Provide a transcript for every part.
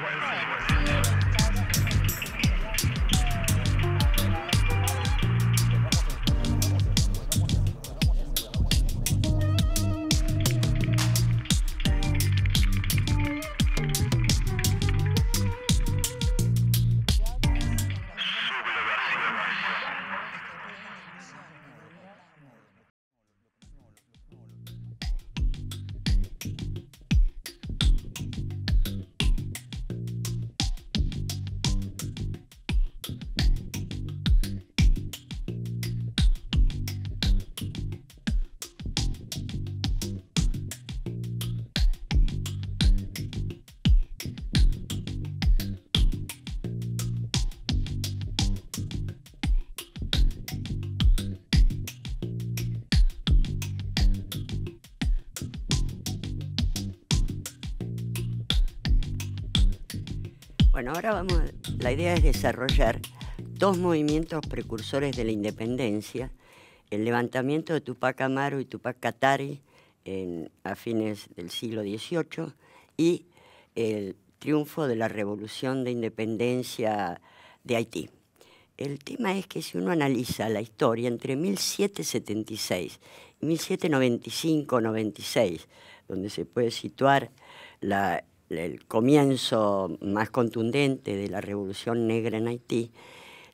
Wait, wait, Bueno, ahora vamos, la idea es desarrollar dos movimientos precursores de la independencia, el levantamiento de Tupac Amaru y Tupac Katari en, a fines del siglo XVIII y el triunfo de la revolución de independencia de Haití. El tema es que si uno analiza la historia entre 1776 y 1795-96, donde se puede situar la, el comienzo más contundente de la Revolución Negra en Haití,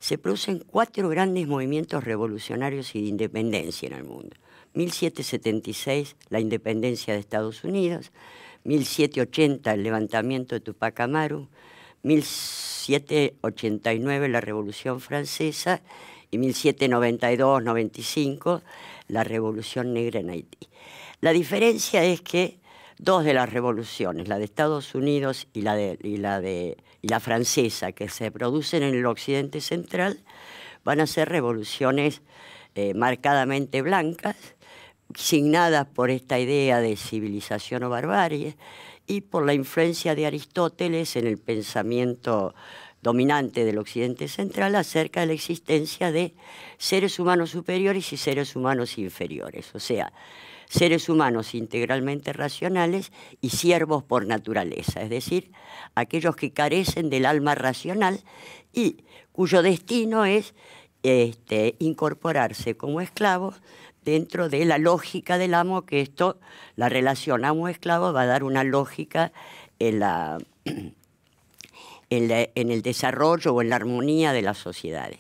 se producen cuatro grandes movimientos revolucionarios y de independencia en el mundo. 1776, la independencia de Estados Unidos, 1780, el levantamiento de Tupac Amaru, 1789, la Revolución Francesa, y 1792-95, la Revolución Negra en Haití. La diferencia es que dos de las revoluciones, la de Estados Unidos y la, de, la, francesa, que se producen en el occidente central, van a ser revoluciones eh, marcadamente blancas, signadas por esta idea de civilización o barbarie y por la influencia de Aristóteles en el pensamiento dominante del occidente central acerca de la existencia de seres humanos superiores y seres humanos inferiores. O sea, seres humanos integralmente racionales y siervos por naturaleza, es decir, aquellos que carecen del alma racional y cuyo destino es este, incorporarse como esclavos dentro de la lógica del amo, que esto, la relación amo-esclavo va a dar una lógica en el desarrollo o en la armonía de las sociedades.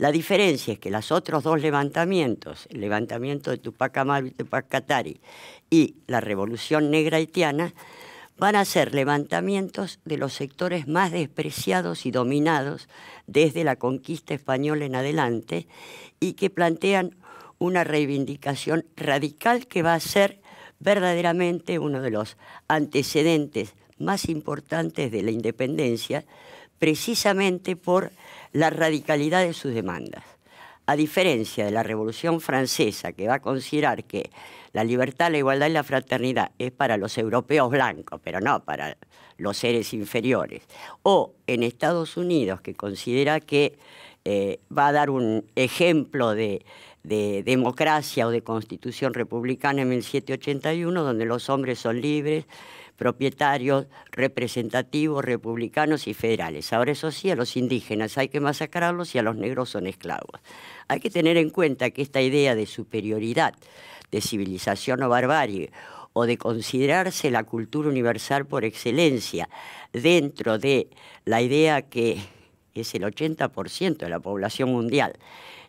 La diferencia es que los otros dos levantamientos, el levantamiento de Tupac Amaru y Tupac Katari y la Revolución Negra Haitiana, van a ser levantamientos de los sectores más despreciados y dominados desde la conquista española en adelante y que plantean una reivindicación radical que va a ser verdaderamente uno de los antecedentes más importantes de la independencia precisamente por la radicalidad de sus demandas. A diferencia de la Revolución Francesa, que va a considerar que la libertad, la igualdad y la fraternidad es para los europeos blancos, pero no para los seres inferiores, o en Estados Unidos, que considera que eh, va a dar un ejemplo de, democracia o de constitución republicana en 1781, donde los hombres son libres, propietarios, representativos, republicanos y federales. Ahora eso sí, a los indígenas hay que masacrarlos y a los negros son esclavos. Hay que tener en cuenta que esta idea de superioridad, de civilización o barbarie, o de considerarse la cultura universal por excelencia, dentro de la idea que el 80% de la población mundial,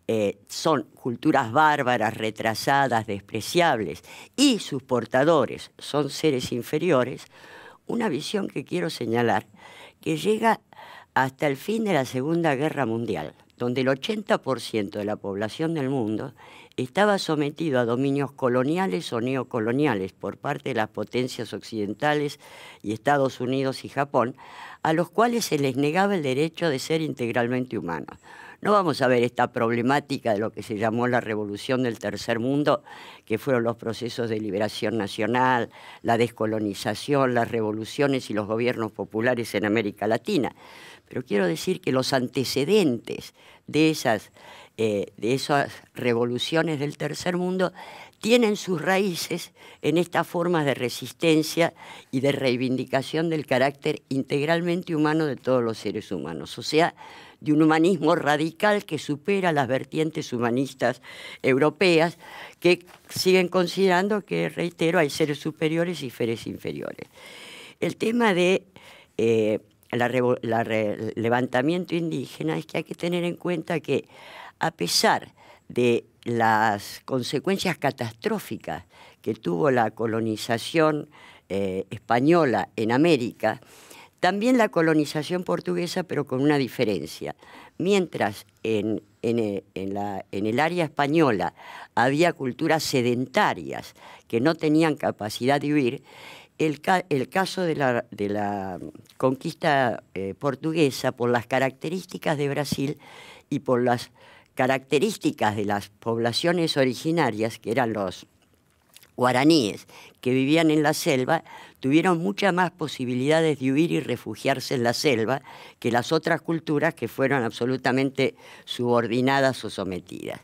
eh, son culturas bárbaras, retrasadas, despreciables, y sus portadores son seres inferiores, una visión que quiero señalar, que llega hasta el fin de la Segunda Guerra Mundial, donde el 80% de la población del mundo estaba sometido a dominios coloniales o neocoloniales por parte de las potencias occidentales y Estados Unidos y Japón, a los cuales se les negaba el derecho de ser integralmente humanos. No vamos a ver esta problemática de lo que se llamó la revolución del tercer mundo, que fueron los procesos de liberación nacional, la descolonización, las revoluciones y los gobiernos populares en América Latina. Pero quiero decir que los antecedentes de esas eh, de esas revoluciones del tercer mundo tienen sus raíces en estas formas de resistencia y de reivindicación del carácter integralmente humano de todos los seres humanos, o sea, de un humanismo radical que supera las vertientes humanistas europeas que siguen considerando que, reitero, hay seres superiores y seres inferiores. El tema de eh, el levantamiento indígena es que hay que tener en cuenta que a pesar de las consecuencias catastróficas que tuvo la colonización eh, española en América, también la colonización portuguesa, pero con una diferencia. Mientras eh, en, la, en, el área española había culturas sedentarias que no tenían capacidad de huir, el, caso de la, conquista eh, portuguesa por las características de Brasil y por las características de las poblaciones originarias, que eran los guaraníes que vivían en la selva tuvieron muchas más posibilidades de huir y refugiarse en la selva que las otras culturas que fueron absolutamente subordinadas o sometidas.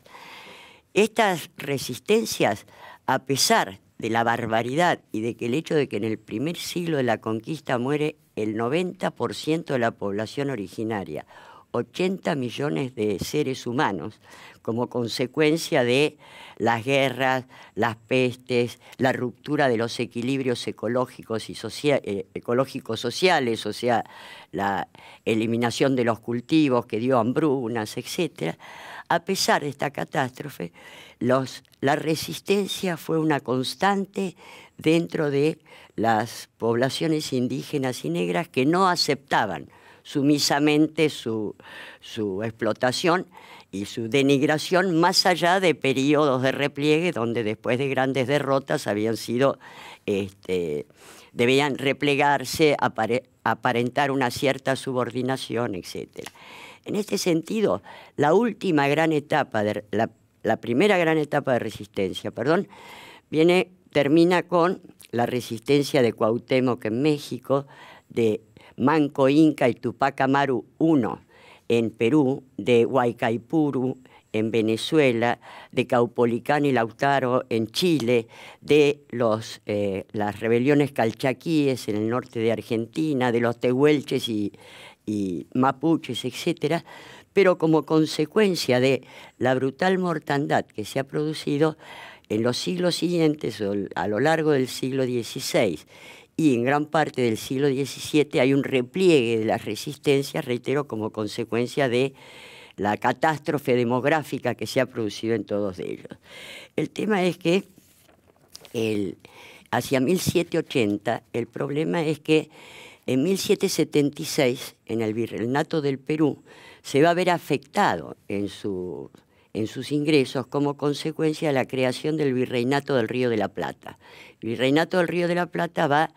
Estas resistencias, a pesar de la barbaridad y de que el hecho de que en el primer siglo de la conquista muere el 90% de la población originaria, 80 millones de seres humanos, como consecuencia de las guerras, las pestes, la ruptura de los equilibrios ecológicos y eh, sociales, o sea, la eliminación de los cultivos que dio hambrunas, etcétera a pesar de esta catástrofe, la resistencia fue una constante dentro de las poblaciones indígenas y negras que no aceptaban sumisamente su, explotación y su denigración, más allá de periodos de repliegue donde después de grandes derrotas habían sido, este, debían replegarse, aparentar una cierta subordinación, etcétera. En este sentido, la última gran etapa, la, primera gran etapa de resistencia, perdón, viene, termina con la resistencia de Cuauhtémoc en México, de Manco Inca y Tupac Amaru I en Perú, de Huaycaipuru en Venezuela, de Caupolicán y Lautaro en Chile, de los, eh, las rebeliones calchaquíes en el norte de Argentina, de los tehuelches y y mapuches, etcétera, pero como consecuencia de la brutal mortandad que se ha producido en los siglos siguientes, a lo largo del siglo XVI y en gran parte del siglo XVII, hay un repliegue de las resistencias, reitero, como consecuencia de la catástrofe demográfica que se ha producido en todos ellos. El tema es que el, hacia 1780 el problema es que en 1776, en el Virreinato del Perú, se va a ver afectado en, sus ingresos como consecuencia de la creación del Virreinato del Río de la Plata. El Virreinato del Río de la Plata va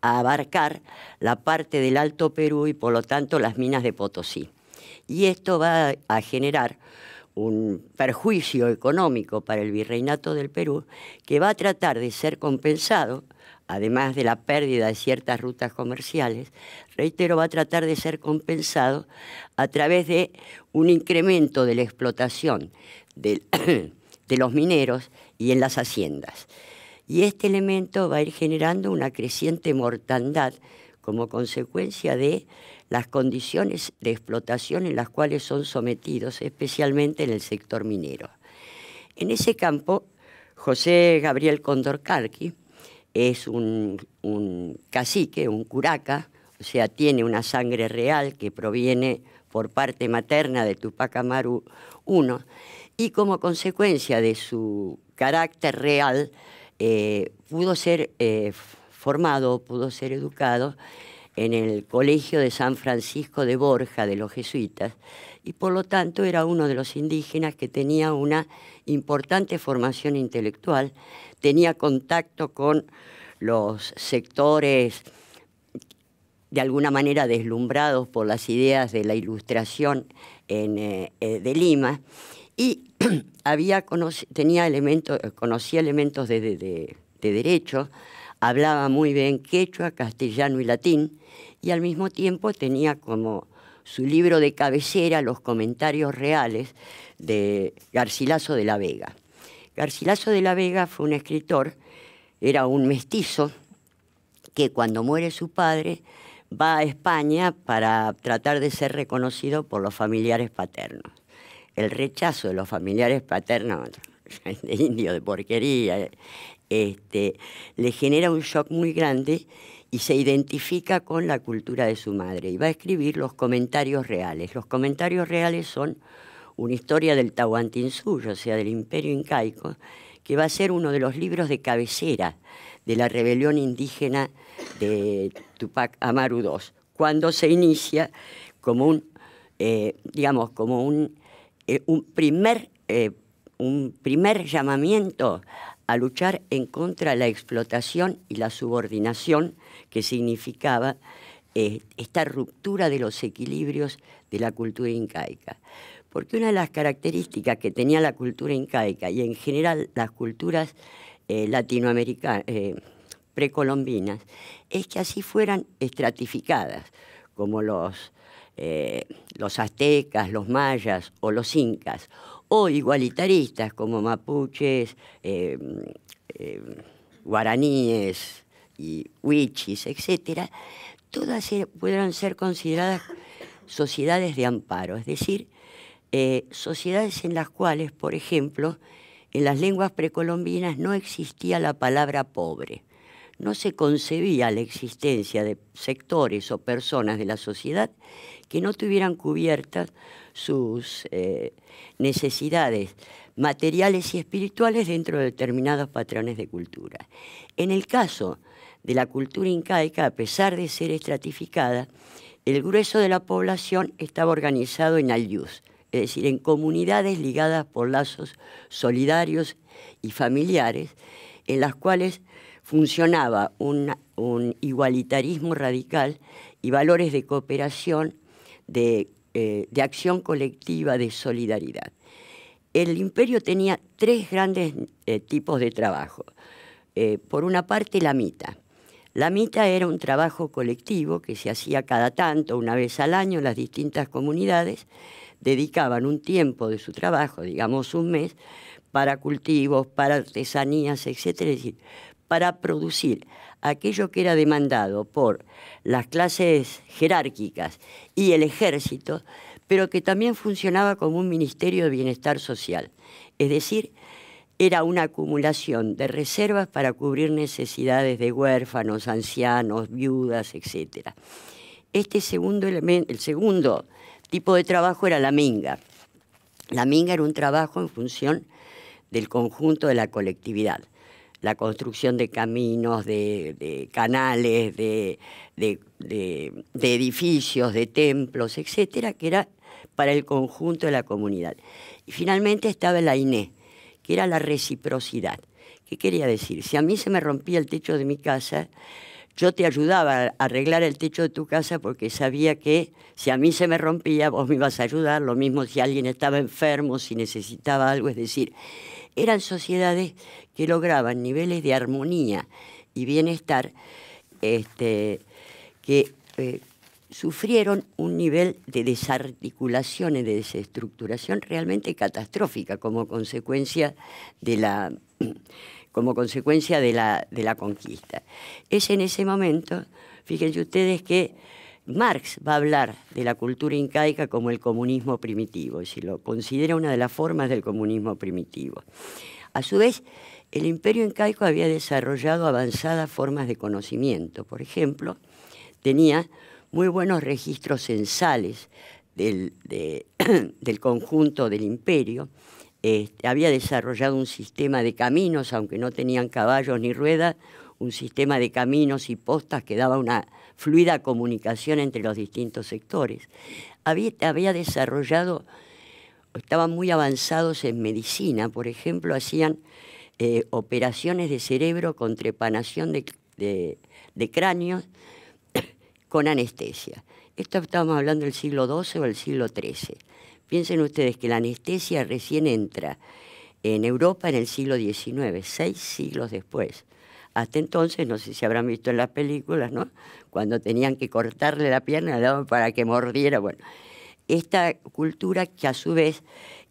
a abarcar la parte del Alto Perú y por lo tanto las minas de Potosí. Y esto va a generar un perjuicio económico para el virreinato del Perú que va a tratar de ser compensado además de la pérdida de ciertas rutas comerciales, reitero, va a tratar de ser compensado a través de un incremento de la explotación de, los mineros y en las haciendas. Y este elemento va a ir generando una creciente mortandad como consecuencia de las condiciones de explotación en las cuales son sometidos, especialmente en el sector minero. En ese campo, José Gabriel Condorcalqui es un, cacique, un curaca, o sea, tiene una sangre real que proviene por parte materna de Tupac Amaru I, y como consecuencia de su carácter real, eh, pudo ser eh, formado, pudo ser educado en el Colegio de San Francisco de Borja de los jesuitas y por lo tanto era uno de los indígenas que tenía una importante formación intelectual, tenía contacto con los sectores de alguna manera deslumbrados por las ideas de la ilustración eh, eh, de Lima y había, tenía elementos, conocía elementos de, de, de derecho, hablaba muy bien quechua, castellano y latín, y al mismo tiempo tenía como su libro de cabecera Los comentarios reales de Garcilaso de la Vega. Garcilaso de la Vega fue un escritor, era un mestizo que cuando muere su padre va a España para tratar de ser reconocido por los familiares paternos. El rechazo de los familiares paternos, de indio, de porquería, este, le genera un shock muy grande y se identifica con la cultura de su madre. Y va a escribir los comentarios reales. Los comentarios reales son una historia del Tahuantinsuyo, o sea, del imperio incaico, que va a ser uno de los libros de cabecera de la rebelión indígena de Tupac Amaru II, cuando se inicia como un, eh, digamos, como un, eh, un primer... Eh, un primer llamamiento a luchar en contra de la explotación y la subordinación que significaba eh, esta ruptura de los equilibrios de la cultura incaica. Porque una de las características que tenía la cultura incaica y en general las culturas eh, latinoamericanas, eh, precolombinas, es que así fueran estratificadas, como los, los aztecas, los mayas o los incas, o igualitaristas como mapuches, em, em, guaraníes y huichis, etcétera, todas pudieron ser consideradas sociedades de amparo, es decir, eh, sociedades en las cuales, por ejemplo, en las lenguas precolombinas no existía la palabra pobre. No se concebía la existencia de sectores o personas de la sociedad que no tuvieran cubiertas sus eh, necesidades materiales y espirituales dentro de determinados patrones de cultura. En el caso de la cultura incaica, a pesar de ser estratificada, el grueso de la población estaba organizado en alius, es decir, en comunidades ligadas por lazos solidarios y familiares, en las cuales funcionaba un igualitarismo radical y valores de cooperación eh, de, acción colectiva, de solidaridad. El imperio tenía tres grandes eh, tipos de trabajo. Eh, por una parte, la mita. La mita era un trabajo colectivo que se hacía cada tanto, una vez al año, las distintas comunidades dedicaban un tiempo de su trabajo, digamos un mes, para cultivos, para artesanías, etc para producir aquello que era demandado por las clases jerárquicas y el ejército, pero que también funcionaba como un ministerio de bienestar social. Es decir, era una acumulación de reservas para cubrir necesidades de huérfanos, ancianos, viudas, etc. Este segundo elemento, el segundo tipo de trabajo era la minga. La minga era un trabajo en función del conjunto de la colectividad la construcción de caminos, de, canales, de, de, edificios, de templos, etcétera, que era para el conjunto de la comunidad. Y finalmente estaba la INE, que era la reciprocidad. ¿Qué quería decir? Si a mí se me rompía el techo de mi casa, yo te ayudaba a arreglar el techo de tu casa porque sabía que si a mí se me rompía, vos me ibas a ayudar, lo mismo si alguien estaba enfermo, si necesitaba algo, es decir, eran sociedades que lograban niveles de armonía y bienestar este, que eh, sufrieron un nivel de desarticulación y de desestructuración realmente catastrófica como consecuencia de la, como consecuencia de de la conquista. Es en ese momento, fíjense ustedes que Marx va a hablar de la cultura incaica como el comunismo primitivo, es decir, lo considera una de las formas del comunismo primitivo. A su vez, el imperio incaico había desarrollado avanzadas formas de conocimiento. Por ejemplo, tenía muy buenos registros censales del, del conjunto del imperio, había desarrollado un sistema de caminos, aunque no tenían caballos ni ruedas, un sistema de caminos y postas que daba una fluida comunicación entre los distintos sectores. Había, desarrollado, estaban muy avanzados en medicina, por ejemplo, hacían eh, operaciones de cerebro con trepanación de, cráneos con anestesia. Esto estábamos hablando del siglo XII o el siglo XIII. Piensen ustedes que la anestesia recién entra en Europa en el siglo XIX, seis siglos después. Hasta entonces, no sé si habrán visto en las películas, Cuando tenían que cortarle la pierna para que mordiera. Bueno, esta cultura que a su vez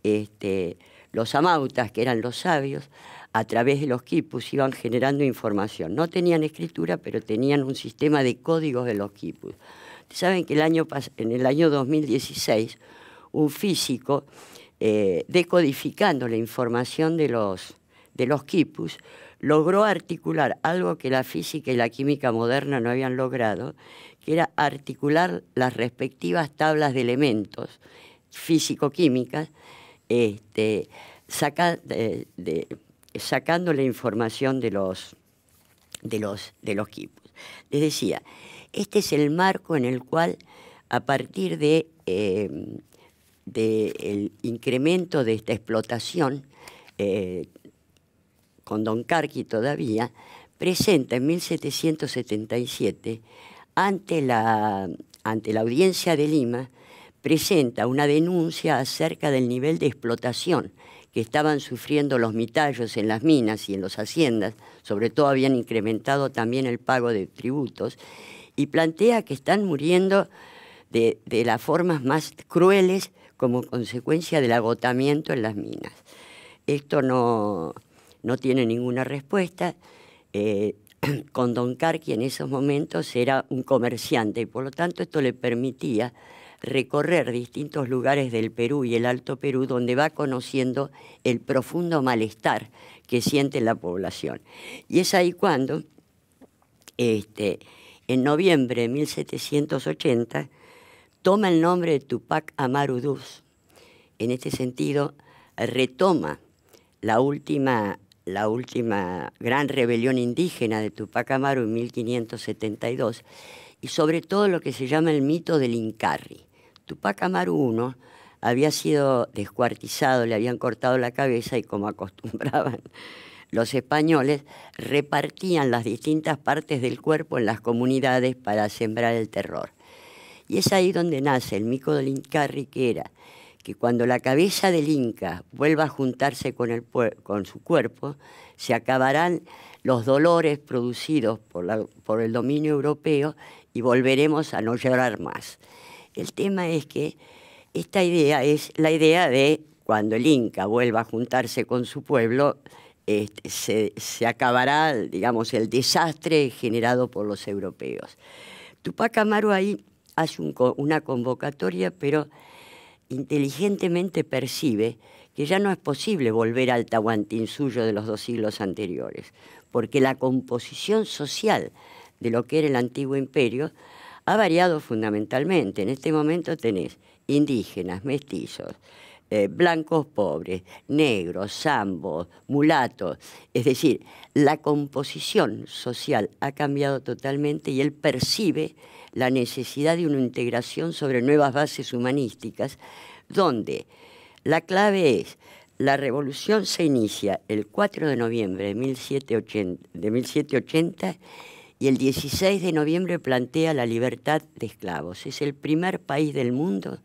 este, los amautas, que eran los sabios, a través de los quipus iban generando información. No tenían escritura, pero tenían un sistema de códigos de los quipus. Saben que el año en el año 2016 un físico, eh, decodificando la información de los, de los quipus, logró articular algo que la física y la química moderna no habían logrado, que era articular las respectivas tablas de elementos físico-químicas, este, sacando la información de los, de los, de los quipus. Les decía, este es el marco en el cual, a partir de eh, del incremento de esta explotación, eh, con Don Carqui todavía, presenta en 1777, ante la, ante la audiencia de Lima, presenta una denuncia acerca del nivel de explotación que estaban sufriendo los mitallos en las minas y en las haciendas, sobre todo habían incrementado también el pago de tributos, y plantea que están muriendo de, de las formas más crueles como consecuencia del agotamiento en las minas. Esto no, tiene ninguna respuesta. Eh, con Don Carqui en esos momentos era un comerciante y por lo tanto esto le permitía recorrer distintos lugares del Perú y el Alto Perú donde va conociendo el profundo malestar que siente la población. Y es ahí cuando, este, en noviembre de 1780, toma el nombre de Tupac Amaru II, En este sentido, retoma la última, la última gran rebelión indígena de Tupac Amaru en 1572 y sobre todo lo que se llama el mito del Incarri. Tupac Amaru I había sido descuartizado, le habían cortado la cabeza y como acostumbraban los españoles, repartían las distintas partes del cuerpo en las comunidades para sembrar el terror. Y es ahí donde nace el mico del Inca Riquera, que cuando la cabeza del Inca vuelva a juntarse con, su cuerpo, se acabarán los dolores producidos por, el dominio europeo y volveremos a no llorar más. El tema es que esta idea es la idea de cuando el Inca vuelva a juntarse con su pueblo, este, se, acabará, digamos, el desastre generado por los europeos. Tupac Amaru ahí hace una convocatoria, pero inteligentemente percibe que ya no es posible volver al suyo de los dos siglos anteriores, porque la composición social de lo que era el antiguo imperio ha variado fundamentalmente. En este momento tenés indígenas, mestizos, eh, blancos pobres, negros, zambos, mulatos. Es decir, la composición social ha cambiado totalmente y él percibe la necesidad de una integración sobre nuevas bases humanísticas, donde la clave es, la revolución se inicia el 4 de noviembre de 1780, y el 16 de noviembre plantea la libertad de esclavos. Es el primer país del mundo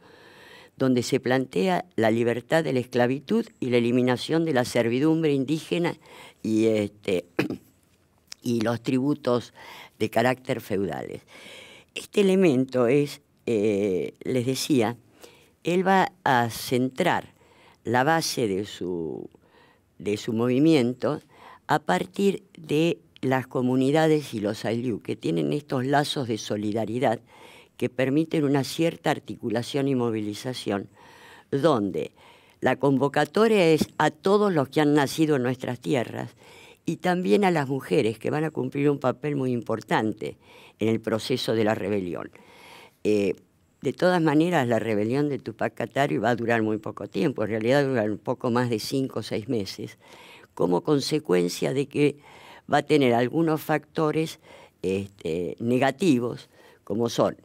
donde se plantea la libertad de la esclavitud y la eliminación de la servidumbre indígena y, este, y los tributos de carácter feudales. Este elemento es, eh, les decía, él va a centrar la base de su, movimiento a partir de las comunidades y los ayllus que tienen estos lazos de solidaridad que permiten una cierta articulación y movilización, donde la convocatoria es a todos los que han nacido en nuestras tierras y también a las mujeres que van a cumplir un papel muy importante en el proceso de la rebelión. Eh, de todas maneras, la rebelión de Tupac Katari va a durar muy poco tiempo, en realidad dura un poco más de cinco o seis meses, como consecuencia de que va a tener algunos factores este, negativos, como son,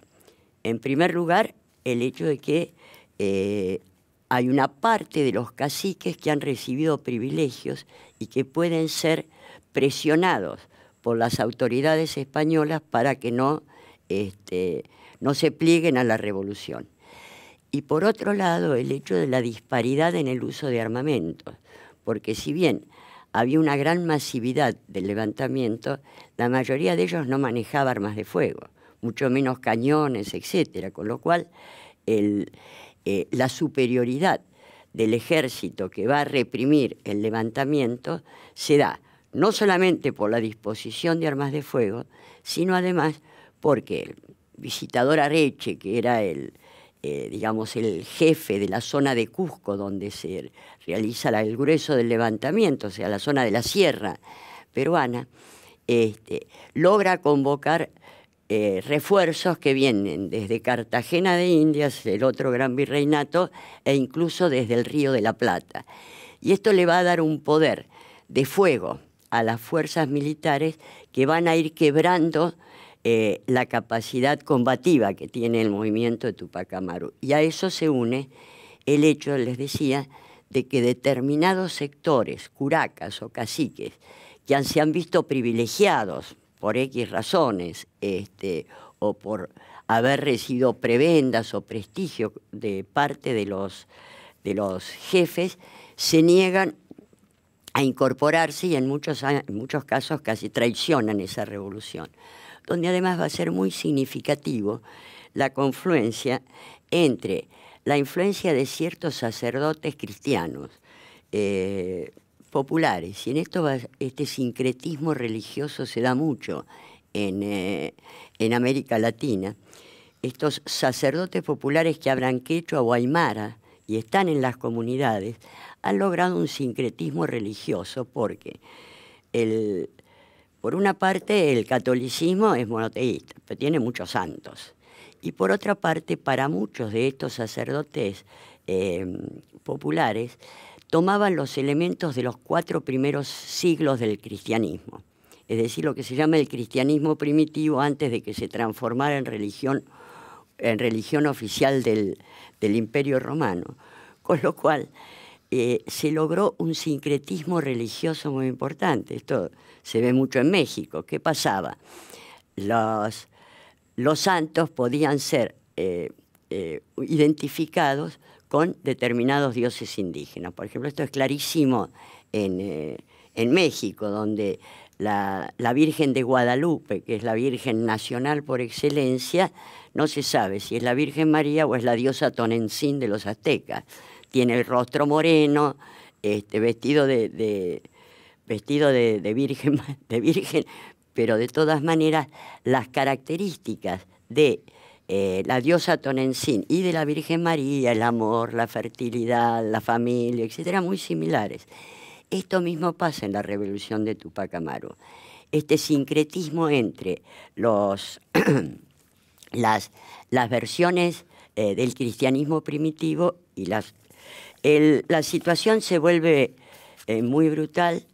en primer lugar, el hecho de que eh, hay una parte de los caciques que han recibido privilegios y que pueden ser presionados por las autoridades españolas para que no, este, no se plieguen a la revolución. Y por otro lado, el hecho de la disparidad en el uso de armamentos, porque si bien había una gran masividad del levantamiento, la mayoría de ellos no manejaba armas de fuego, mucho menos cañones, etcétera, con lo cual el, eh, la superioridad del ejército que va a reprimir el levantamiento se da no solamente por la disposición de armas de fuego, sino además porque el visitador Areche, que era el, eh, digamos, el jefe de la zona de Cusco, donde se realiza el grueso del levantamiento, o sea, la zona de la sierra peruana, este, logra convocar eh, refuerzos que vienen desde Cartagena de Indias, el otro gran virreinato, e incluso desde el Río de la Plata. Y esto le va a dar un poder de fuego a las fuerzas militares que van a ir quebrando eh, la capacidad combativa que tiene el movimiento de Tupac Amaru. Y a eso se une el hecho, les decía, de que determinados sectores, curacas o caciques, que se han visto privilegiados por X razones, este, o por haber recibido prebendas o prestigio de parte de los, de los jefes, se niegan a incorporarse y en muchos, muchos casos casi traicionan esa revolución, donde además va a ser muy significativo la confluencia entre la influencia de ciertos sacerdotes cristianos, eh, populares. Y en esto este sincretismo religioso se da mucho en, eh, América Latina. Estos sacerdotes populares que que quechua a Guaymara y están en las comunidades han logrado un sincretismo religioso porque el, por una parte el catolicismo es monoteísta, pero tiene muchos santos. Y por otra parte, para muchos de estos sacerdotes eh, populares, tomaban los elementos de los cuatro primeros siglos del cristianismo, es decir, lo que se llama el cristianismo primitivo antes de que se transformara en religión, en religión oficial del, imperio romano. Con lo cual eh, se logró un sincretismo religioso muy importante. Esto se ve mucho en México. ¿Qué pasaba? Los, santos podían ser eh, eh, identificados con determinados dioses indígenas. Por ejemplo, esto es clarísimo en, eh, México, donde la, Virgen de Guadalupe, que es la Virgen nacional por excelencia, no se sabe si es la Virgen María o es la diosa Tonensín de los aztecas. Tiene el rostro moreno, este, vestido de, vestido de, virgen, de virgen, pero de todas maneras las características de eh, la diosa Tonensín y de la Virgen María, el amor, la fertilidad, la familia, etcétera, muy similares. Esto mismo pasa en la revolución de Tupac Amaru. Este sincretismo entre los, las, las versiones eh, del cristianismo primitivo y las... la situación se vuelve eh, muy brutal.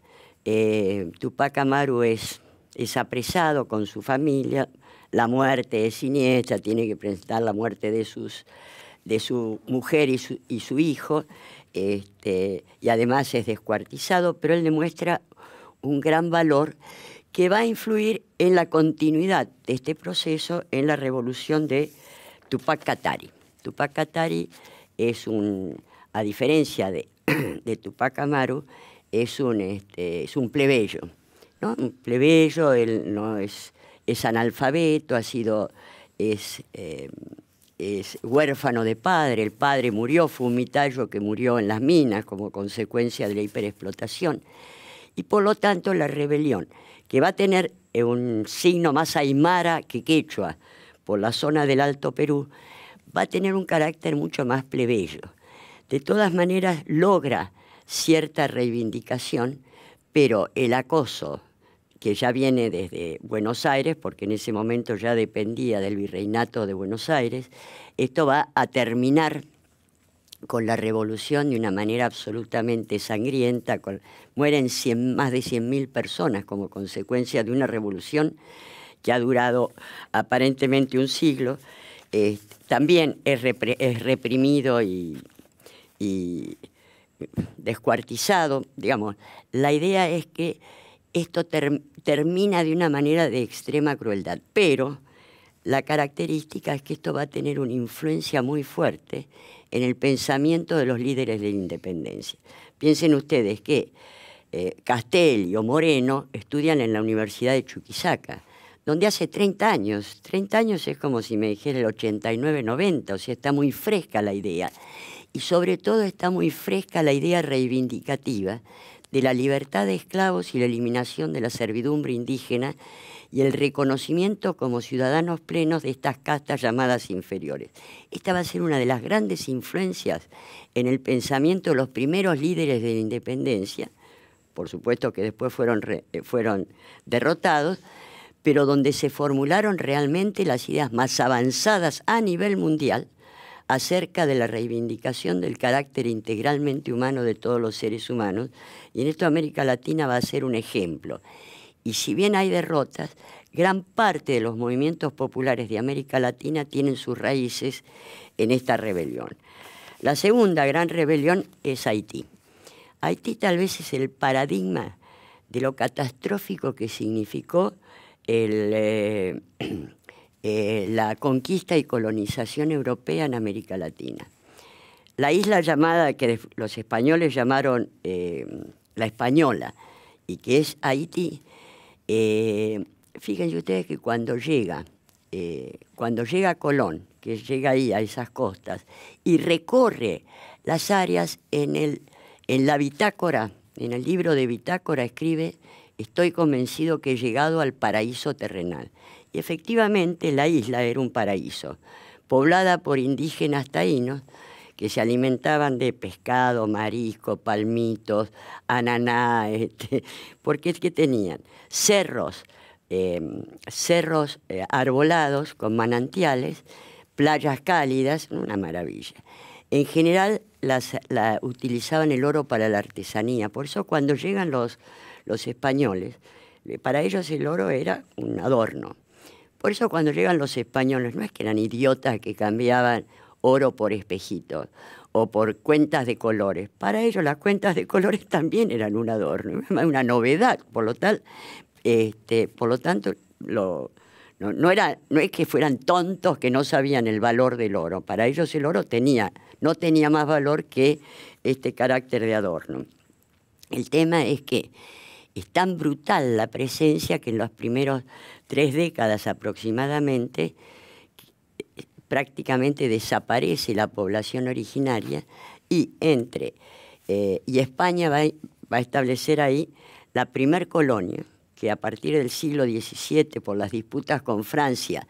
Tupac Amaru es apresado con su familia, la muerte es siniestra, tiene que presentar la muerte de, sus, de su mujer y su, hijo, este, y además es descuartizado, pero él demuestra un gran valor que va a influir en la continuidad de este proceso en la revolución de Tupac Katari. Tupac Katari es un, a diferencia de, Tupac Amaru, es un, este, es un plebeyo. ¿no? Un plebeyo, él no es es analfabeto, ha sido, es, eh, es huérfano de padre, el padre murió, fue un mitallo que murió en las minas como consecuencia de la hiperexplotación. Y por lo tanto la rebelión, que va a tener eh, un signo más aymara que quechua, por la zona del Alto Perú, va a tener un carácter mucho más plebeyo. De todas maneras logra cierta reivindicación, pero el acoso que ya viene desde Buenos Aires, porque en ese momento ya dependía del virreinato de Buenos Aires, esto va a terminar con la revolución de una manera absolutamente sangrienta. mueren más de 100.000 personas como consecuencia de una revolución que ha durado aparentemente un siglo. Eh, también es, reprimido y, y, descuartizado. Digamos, la idea es que esto termina de una manera de extrema crueldad. Pero la característica es que esto va a tener una influencia muy fuerte en el pensamiento de los líderes de la independencia. Piensen ustedes que eh, castell Castel y Moreno estudian en la Universidad de Chuquisaca, donde hace 30 años, 30 años es como si me dijera el 89-90, o sea, está muy fresca la idea. Y sobre todo está muy fresca la idea reivindicativa de la libertad de esclavos y la eliminación de la servidumbre indígena y el reconocimiento como ciudadanos plenos de estas castas llamadas inferiores. Esta va a ser una de las grandes influencias en el pensamiento de los primeros líderes de la independencia, por supuesto que después fueron, eh, fueron derrotados, pero donde se formularon realmente las ideas más avanzadas a nivel mundial acerca de la reivindicación del carácter integralmente humano de todos los seres humanos, y en esto América Latina va a ser un ejemplo. Y si bien hay derrotas, gran parte de los movimientos populares de América Latina tienen sus raíces en esta rebelión. La segunda gran rebelión es Haití. Haití tal vez es el paradigma de lo catastrófico que significó el, eh, Eh, la conquista y colonización europea en América Latina. La isla llamada, que los españoles llamaron eh, la Española, y que es Haití, eh, fíjense ustedes que cuando llega, cuando llega Colón, que llega ahí a esas costas, y recorre las áreas en, el, en la bitácora, en el libro de bitácora escribe, estoy convencido que he llegado al paraíso terrenal. Y efectivamente la isla era un paraíso, poblada por indígenas taínos que se alimentaban de pescado, marisco, palmitos, ananá, porque es que tenían cerros, em, cerros eh, arbolados con manantiales, playas cálidas, una maravilla. En general la, utilizaban el oro para la artesanía, por eso cuando llegan los, los españoles, eh, para ellos el oro era un adorno. Por eso cuando llegan los españoles, no es que eran idiotas que cambiaban oro por espejitos o por cuentas de colores. Para ellos las cuentas de colores también eran un adorno, una novedad. Por lo, tal, este, por lo tanto, lo, no, era, no es que fueran tontos que no sabían el valor del oro. Para ellos el oro tenía, no tenía más valor que este carácter de adorno. El tema es que es tan brutal la presencia que en los primeros tres décadas aproximadamente, prácticamente desaparece la población originaria y entre eh, y España va, a establecer ahí la primer colonia que a partir del siglo XVII por las disputas con Francia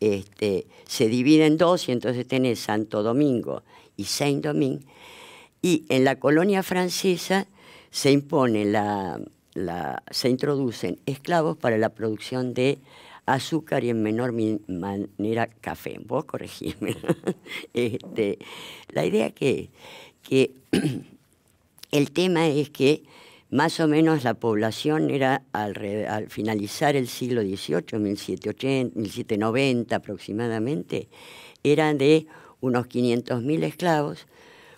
este, se divide en dos y entonces tiene Santo Domingo y Saint-Domingue y en la colonia francesa se impone la, se introducen esclavos para la producción de azúcar y en menor manera café. Vos corregime. Este, la idea que, que el tema es que más o menos la población era al, finalizar el siglo XVIII, 1780, 1790 aproximadamente, era de unos 500.000 esclavos,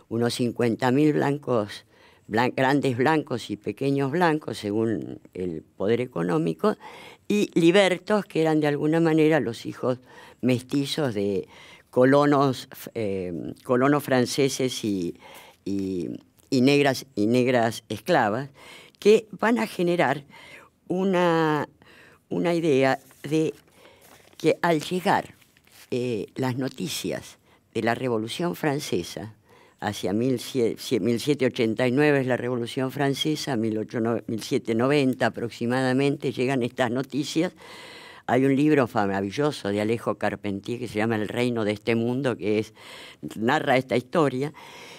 unos 50.000 blancos grandes blancos y pequeños blancos, según el poder económico, y libertos, que eran de alguna manera los hijos mestizos de colonos, eh, colonos franceses y, negras, y negras esclavas, que van a generar una, idea de que al llegar eh, las noticias de la Revolución Francesa, hacia 1789 es la Revolución Francesa, 1790 aproximadamente llegan estas noticias. Hay un libro maravilloso de Alejo Carpentier que se llama El reino de este mundo, que es, narra esta historia.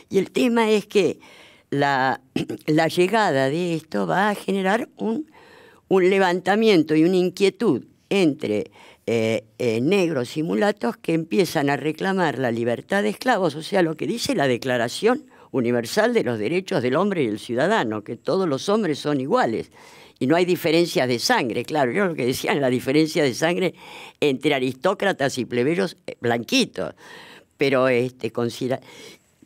Y el tema es que la, llegada de esto va a generar un levantamiento y una inquietud entre eh, eh, negros y mulatos que empiezan a reclamar la libertad de esclavos, o sea, lo que dice la Declaración Universal de los Derechos del Hombre y el Ciudadano, que todos los hombres son iguales y no hay diferencias de sangre, claro, yo lo que decían, la diferencia de sangre entre aristócratas y plebeyos eh, blanquitos, pero este, considera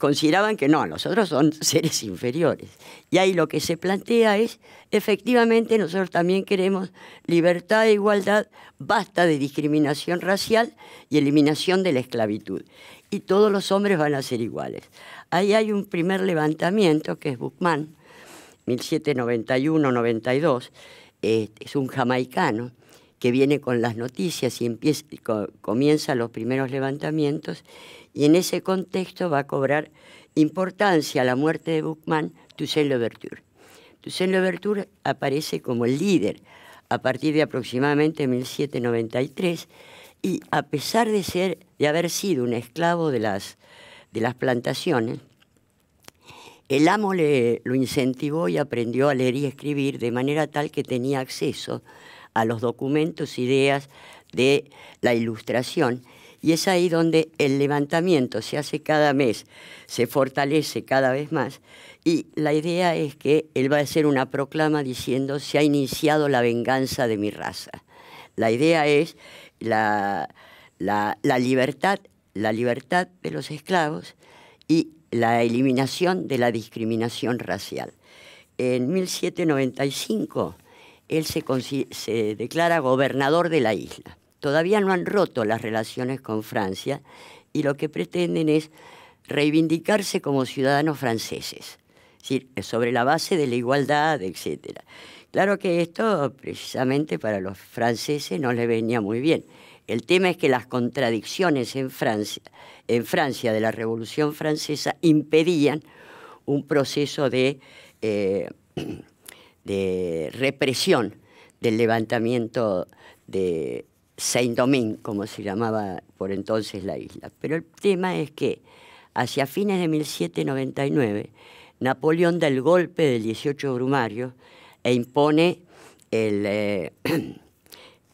consideraban que no, nosotros son seres inferiores. Y ahí lo que se plantea es, efectivamente, nosotros también queremos libertad e igualdad, basta de discriminación racial y eliminación de la esclavitud. Y todos los hombres van a ser iguales. Ahí hay un primer levantamiento que es Buchmann, 1791-92, eh, es un jamaicano que viene con las noticias y empieza, comienza los primeros levantamientos, y en ese contexto va a cobrar importancia la muerte de Buchmann, Toussaint Louverture. Toussaint Louverture aparece como el líder a partir de aproximadamente 1793 y a pesar de, ser, de haber sido un esclavo de las, de las plantaciones, el amo le, lo incentivó y aprendió a leer y escribir de manera tal que tenía acceso a los documentos, ideas de la ilustración. Y es ahí donde el levantamiento se hace cada mes, se fortalece cada vez más. Y la idea es que él va a hacer una proclama diciendo, se ha iniciado la venganza de mi raza. La idea es la, libertad, la libertad de los esclavos y la eliminación de la discriminación racial. En 1795 él se, declara gobernador de la isla. Todavía no han roto las relaciones con Francia y lo que pretenden es reivindicarse como ciudadanos franceses, es decir, sobre la base de la igualdad, etc. Claro que esto precisamente para los franceses no les venía muy bien. El tema es que las contradicciones en Francia, en Francia de la Revolución Francesa impedían un proceso de eh, de represión del levantamiento de Saint-Domingue, como se llamaba por entonces la isla. Pero el tema es que hacia fines de 1799, Napoleón da el golpe del 18 Brumario e impone el, eh,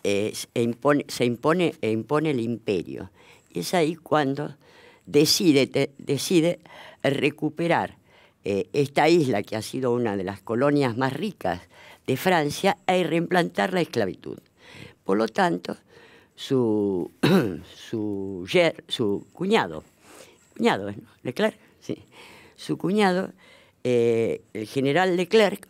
e se impone, e impone el imperio. Y es ahí cuando decide, decide recuperar eh, esta isla, que ha sido una de las colonias más ricas de Francia, a reimplantar la esclavitud. Por lo tanto, su, su, cuñado, cuñado, ¿eh? su cuñado, eh, el general Leclerc,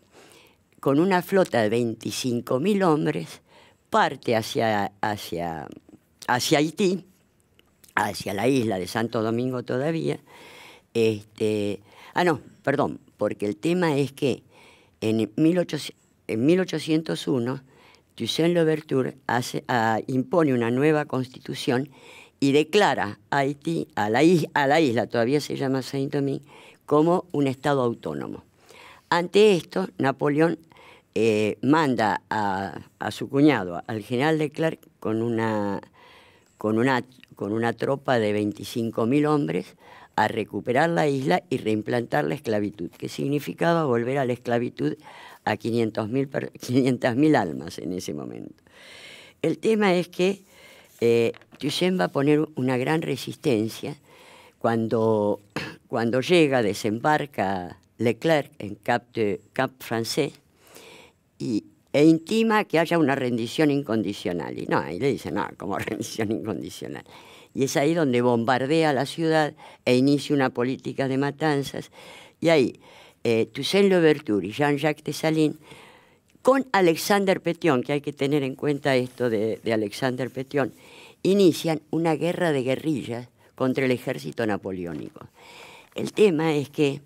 con una flota de 25.000 hombres, parte hacia, hacia, hacia Haití, hacia la isla de Santo Domingo todavía. Este, ah, no, perdón, porque el tema es que en, 1801 Toussaint Louverture ah, impone una nueva constitución y declara a Haití, a la, isla, todavía se llama Saint-Domingue, como un estado autónomo. Ante esto, Napoleón eh, manda a, su cuñado, al general de Clark, con una, con una tropa de 25.000 hombres a recuperar la isla y reimplantar la esclavitud, que significaba volver a la esclavitud a 500.000 mil almas en ese momento. El tema es que eh, va a poner una gran resistencia cuando, cuando llega, desembarca Leclerc en Cap, de, Francés y, e intima que haya una rendición incondicional. Y no, ahí le dice, no, como rendición incondicional y es ahí donde bombardea la ciudad e inicia una política de matanzas. Y ahí, eh, Toussaint Louverture y Jean-Jacques Dessalines, con Alexander Petion, que hay que tener en cuenta esto de, Alexander Petion, inician una guerra de guerrillas contra el ejército napoleónico. El tema es que,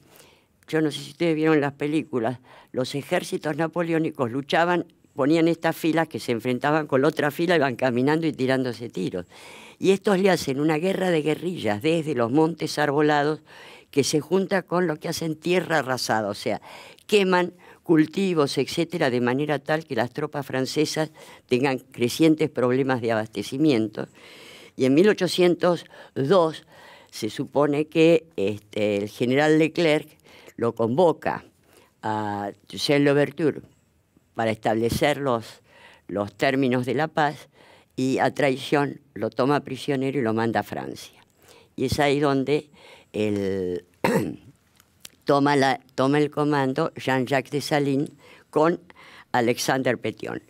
yo no sé si ustedes vieron las películas, los ejércitos napoleónicos luchaban, ponían estas filas que se enfrentaban con la otra fila, iban caminando y tirándose tiros y estos le hacen una guerra de guerrillas desde los montes arbolados que se junta con lo que hacen tierra arrasada, o sea, queman cultivos, etcétera, de manera tal que las tropas francesas tengan crecientes problemas de abastecimiento. Y en 1802 se supone que este, el general Leclerc lo convoca a Toussaint Louverture para establecer los, los términos de la paz y a traición lo toma prisionero y lo manda a Francia. Y es ahí donde el toma, la, toma el comando Jean-Jacques de Salines con Alexander Petion,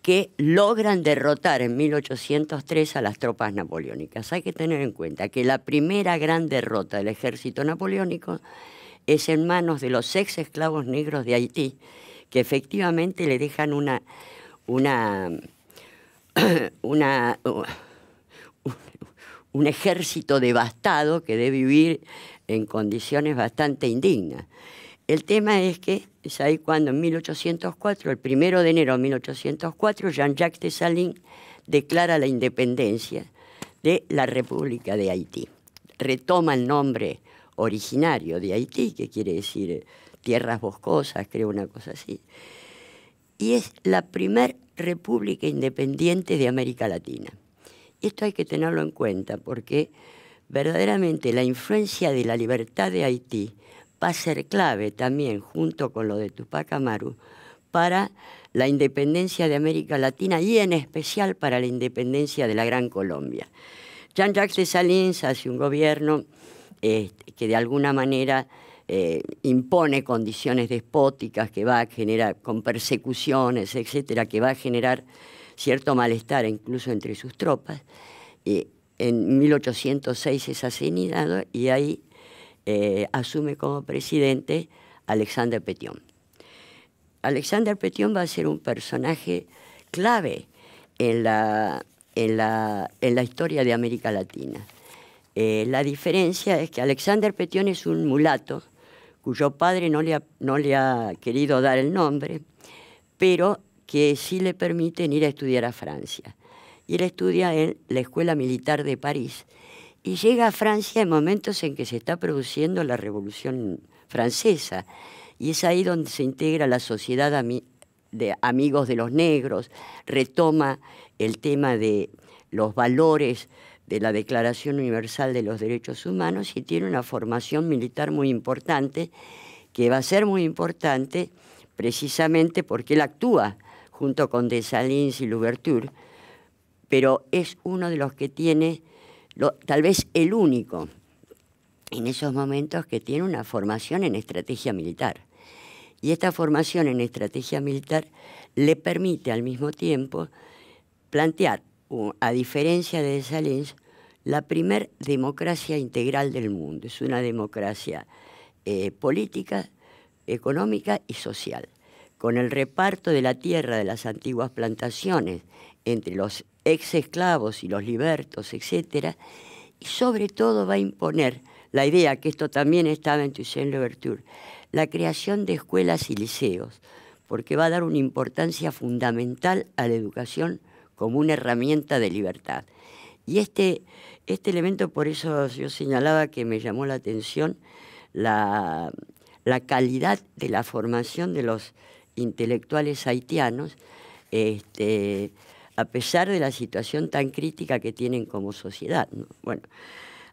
que logran derrotar en 1803 a las tropas napoleónicas. Hay que tener en cuenta que la primera gran derrota del ejército napoleónico es en manos de los ex esclavos negros de Haití, que efectivamente le dejan una, una un ejército devastado que debe vivir en condiciones bastante indignas. El tema es que es ahí cuando en 1804, el primero de enero de 1804, Jean-Jacques Dessalines declara la independencia de la República de Haití. Retoma el nombre originario de Haití, que quiere decir tierras boscosas, creo una cosa así. Y es la primera república independiente de América Latina. Esto hay que tenerlo en cuenta porque verdaderamente la influencia de la libertad de Haití va a ser clave también, junto con lo de Tupac Amaru, para la independencia de América Latina y en especial para la independencia de la Gran Colombia. Jean-Jacques Salins hace un gobierno este, que de alguna manera eh, impone condiciones despóticas que va a generar, con persecuciones, etcétera, que va a generar cierto malestar incluso entre sus tropas. Y en 1806 es asesinado y ahí eh, asume como presidente Alexander Petion. Alexander Petion va a ser un personaje clave en la, en la, historia de América Latina. Eh, la diferencia es que Alexander Petion es un mulato cuyo padre no le ha, querido dar el nombre, pero que sí le permiten ir a estudiar a Francia. Y él estudia en la Escuela Militar de París y llega a Francia en momentos en que se está produciendo la Revolución Francesa. Y es ahí donde se integra la sociedad de amigos de los negros, retoma el tema de los valores de la Declaración Universal de los Derechos Humanos y tiene una formación militar muy importante, que va a ser muy importante precisamente porque él actúa junto con Salins y Louverture, pero es uno de los que tiene, tal vez el único en esos momentos que tiene una formación en estrategia militar. Y esta formación en estrategia militar le permite al mismo tiempo plantear, a diferencia de Salins la primer democracia integral del mundo. Es una democracia eh, política, económica y social. Con el reparto de la tierra de las antiguas plantaciones entre los ex esclavos y los libertos, etc. Y sobre todo va a imponer la idea, que esto también estaba en Toussaint Louverture, la creación de escuelas y liceos, porque va a dar una importancia fundamental a la educación como una herramienta de libertad. Y este, este elemento, por eso yo señalaba que me llamó la atención la, calidad de la formación de los intelectuales haitianos, este, a pesar de la situación tan crítica que tienen como sociedad. Bueno,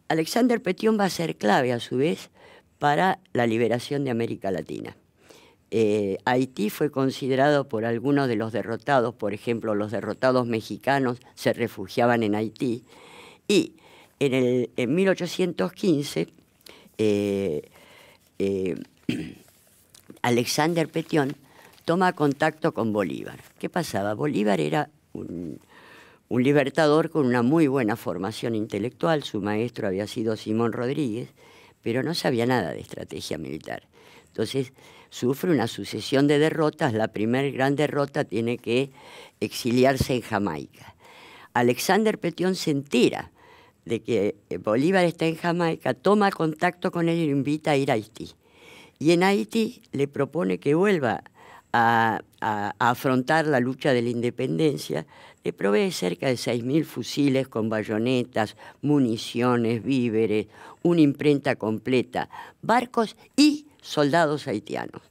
Alexander Petión va a ser clave a su vez para la liberación de América Latina. Eh, Haití fue considerado por algunos de los derrotados, por ejemplo, los derrotados mexicanos se refugiaban en Haití, y en, 1815 eh, eh, Alexander Petión toma contacto con Bolívar. ¿Qué pasaba? Bolívar era un, un libertador con una muy buena formación intelectual, su maestro había sido Simón Rodríguez, pero no sabía nada de estrategia militar. Entonces, sufre una sucesión de derrotas. La primera gran derrota tiene que exiliarse en Jamaica. Alexander Petión se entera de que eh, Bolívar está en Jamaica, toma contacto con él y lo invita a ir a Haití. Y en Haití le propone que vuelva a, a afrontar la lucha de la independencia, le provee cerca de 6.000 fusiles con bayonetas, municiones, víveres, una imprenta completa, barcos y soldados haitianos.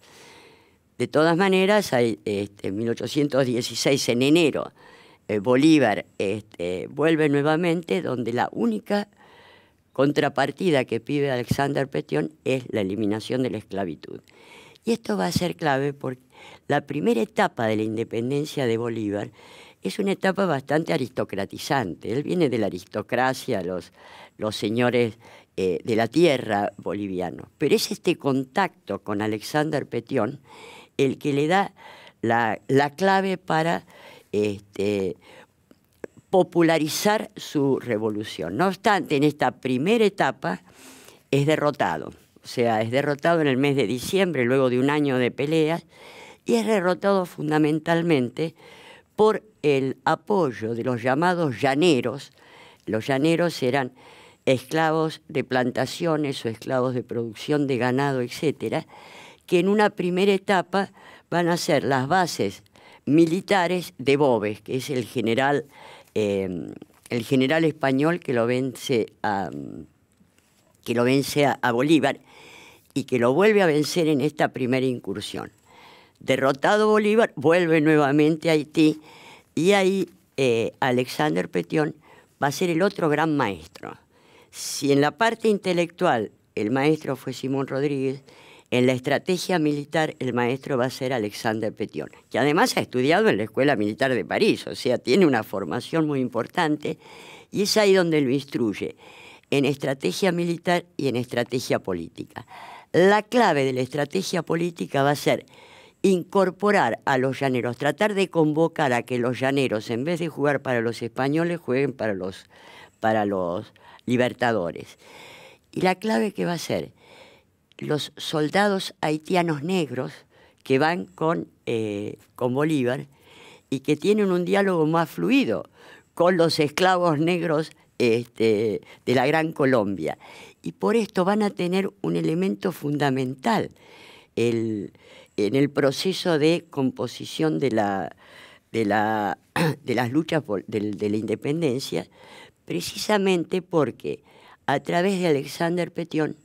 De todas maneras, este, en 1816, en enero, eh, Bolívar este, vuelve nuevamente, donde la única contrapartida que pide Alexander Petión es la eliminación de la esclavitud. Y esto va a ser clave porque la primera etapa de la independencia de Bolívar es una etapa bastante aristocratizante. Él viene de la aristocracia, los, los señores eh, de la tierra boliviano. Pero es este contacto con Alexander Petión el que le da la, clave para este, popularizar su revolución. No obstante, en esta primera etapa es derrotado, o sea, es derrotado en el mes de diciembre, luego de un año de peleas, y es derrotado fundamentalmente por el apoyo de los llamados llaneros. Los llaneros eran esclavos de plantaciones o esclavos de producción de ganado, etcétera, que en una primera etapa van a ser las bases militares de Boves, que es el general, em, el general español que lo vence a, que lo vence a, Bolívar y que lo vuelve a vencer en esta primera incursión. Derrotado Bolívar, vuelve nuevamente a Haití y ahí eh, Alexander Petión va a ser el otro gran maestro. Si en la parte intelectual el maestro fue Simón Rodríguez, en la estrategia militar el maestro va a ser Alexander Petion, que además ha estudiado en la Escuela Militar de París, o sea, tiene una formación muy importante y es ahí donde lo instruye, en estrategia militar y en estrategia política. La clave de la estrategia política va a ser incorporar a los llaneros, tratar de convocar a que los llaneros, en vez de jugar para los españoles, jueguen para los, para los libertadores. Y la clave que va a ser los soldados haitianos negros que van con, eh, con Bolívar y que tienen un diálogo más fluido con los esclavos negros este, de la Gran Colombia. Y por esto van a tener un elemento fundamental en el proceso de composición de, la, de, de las luchas de la independencia, precisamente porque a través de Alexander Petión,